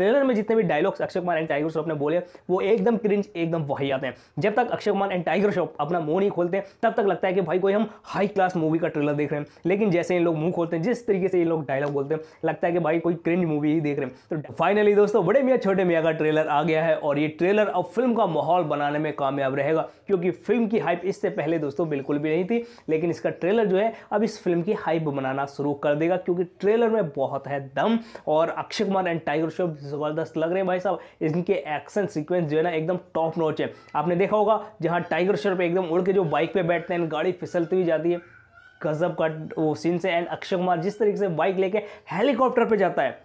trailer में जितने भी डायलॉग्स अक्षय कुमार एंड टाइगर श्रॉफ ने बोले वो एकदम क्रिंज एकदम वही आते हैं जब तक अक्षय कुमार एंड टाइगर श्रॉफ अपना मुंह नहीं खोलते तब तक लगता है कि भाई कोई हम हाई क्लास मूवी का ट्रेलर देख रहे हैं लेकिन जैसे इन लोग मुंह खोलते हैं जिस तरीके से ये लोग डायलॉग बोलते हैं लगता है कि भाई कोई क्रिंज मूवी ही देख रहे हैं तो फाइनली दोस्तों बड़े मियाँ छोटे मियाँ का ट्रेलर आ गया है और ये ट्रेलर अब फिल्म का माहौल बनाने में कामयाब रहेगा क्योंकि फिल्म की हाइप इससे पहले दोस्तों बिल्कुल भी नहीं थी लेकिन इसका ट्रेलर जो है अब इस फिल्म की हाइप बनाना शुरू कर देगा क्योंकि ट्रेलर में बहुत है दम और अक्षय कुमार एंड टाइगर श्रॉफ ज़बरदस्त लग रहे हैं भाई साहब इनके एक्शन सीक्वेंस जो है ना एकदम टॉप नोच है आपने देखा होगा जहाँ टाइगर श्रॉफ एकदम उड़ के जो बाइक पर बैठते हैं गाड़ी फिसलती हुई जाती है गजब का वो सीन से एंड अक्षय कुमार जिस तरीके से बाइक लेके हेलीकॉप्टर पे जाता है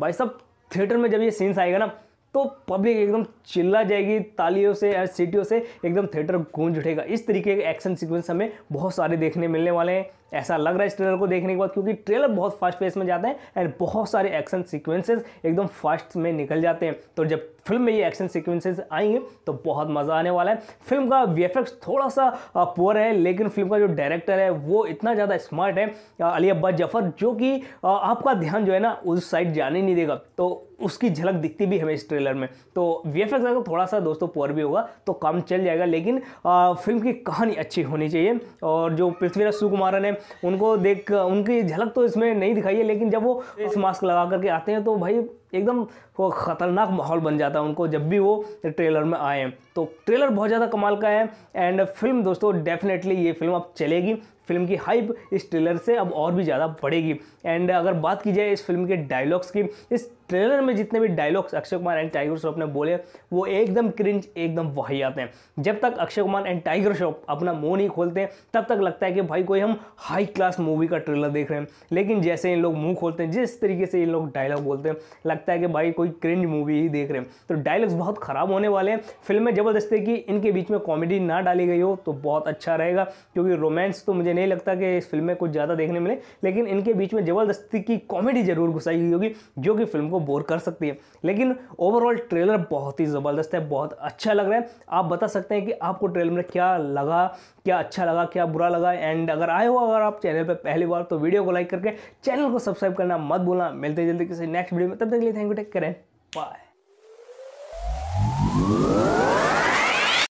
भाई सब थिएटर में जब ये सीन्स आएगा ना तो पब्लिक एकदम चिल्ला जाएगी तालियों से या सीटियों से एकदम थिएटर गूंज उठेगा इस तरीके के एक्शन सीक्वेंस हमें बहुत सारे देखने मिलने वाले हैं ऐसा लग रहा है इस ट्रेलर को देखने के बाद क्योंकि ट्रेलर बहुत फास्ट पेस में जाते हैं एंड बहुत सारे एक्शन सीक्वेंसेस एकदम फास्ट में निकल जाते हैं तो जब फिल्म में ये एक्शन सीक्वेंसेस आएंगे तो बहुत मज़ा आने वाला है फिल्म का वी थोड़ा सा पुअर है लेकिन फिल्म का जो डायरेक्टर है वो इतना ज़्यादा स्मार्ट है अली अब्बा जफर जो कि आपका ध्यान जो है ना उस साइड जाने नहीं देगा तो उसकी झलक दिखती भी हमें इस ट्रेलर में तो वी एफ अगर थोड़ा सा दोस्तों पुअर भी होगा तो काम चल जाएगा लेकिन आ, फिल्म की कहानी अच्छी होनी चाहिए और जो पृथ्वीराज सुकुमारन है उनको देख उनकी झलक तो इसमें नहीं दिखाई है लेकिन जब वो इस मास्क लगा करके आते हैं तो भाई एकदम वो ख़तरनाक माहौल बन जाता है उनको जब भी वो ट्रेलर में आए तो ट्रेलर बहुत ज़्यादा कमाल का है एंड फिल्म दोस्तों डेफिनेटली ये फिल्म अब चलेगी फिल्म की हाइप इस ट्रेलर से अब और भी ज़्यादा बढ़ेगी एंड अगर बात की जाए इस फिल्म के डायलॉग्स की इस ट्रेलर में जितने भी डायलॉग्स अक्षय कुमार एंड टाइगर श्रॉफ ने बोले वो एकदम क्रिंज एकदम वाहियात हैं जब तक अक्षय कुमार एंड टाइगर श्रॉफ अपना मुंह नहीं खोलते तब तक लगता है कि भाई कोई हम हाई क्लास मूवी का ट्रेलर देख रहे हैं लेकिन जैसे इन लोग मुंह खोलते हैं जिस तरीके से इन लोग डायलॉग बोलते हैं लगता है कि भाई कोई क्रिंज मूवी ही देख रहे हैं तो डायलॉग्स बहुत ख़राब होने वाले हैं फिल्म में ज़बरदस्ती की इनके बीच में कॉमेडी ना डाली गई हो तो बहुत अच्छा रहेगा क्योंकि रोमांस तो मुझे नहीं लगता कि इस फिल्म में कुछ ज़्यादा देखने मिले लेकिन इनके बीच में ज़बरदस्ती की कॉमेडी ज़रूर घुसाई हुई होगी जो कि फिल्म को बोर कर सकती है लेकिन ओवरऑल ट्रेलर बहुत ही ज़बरदस्त है बहुत अच्छा लग रहा है आप बता सकते हैं कि आपको ट्रेलर में क्या लगा क्या अच्छा लगा क्या बुरा लगा एंड अगर आए हो अगर आप चैनल पर पहली बार तो वीडियो को लाइक करके चैनल को सब्सक्राइब करना मत बोलना मिलते जल्दी किसी नेक्स्ट वीडियो में तब तक यू थैंक यू टेक करें बाय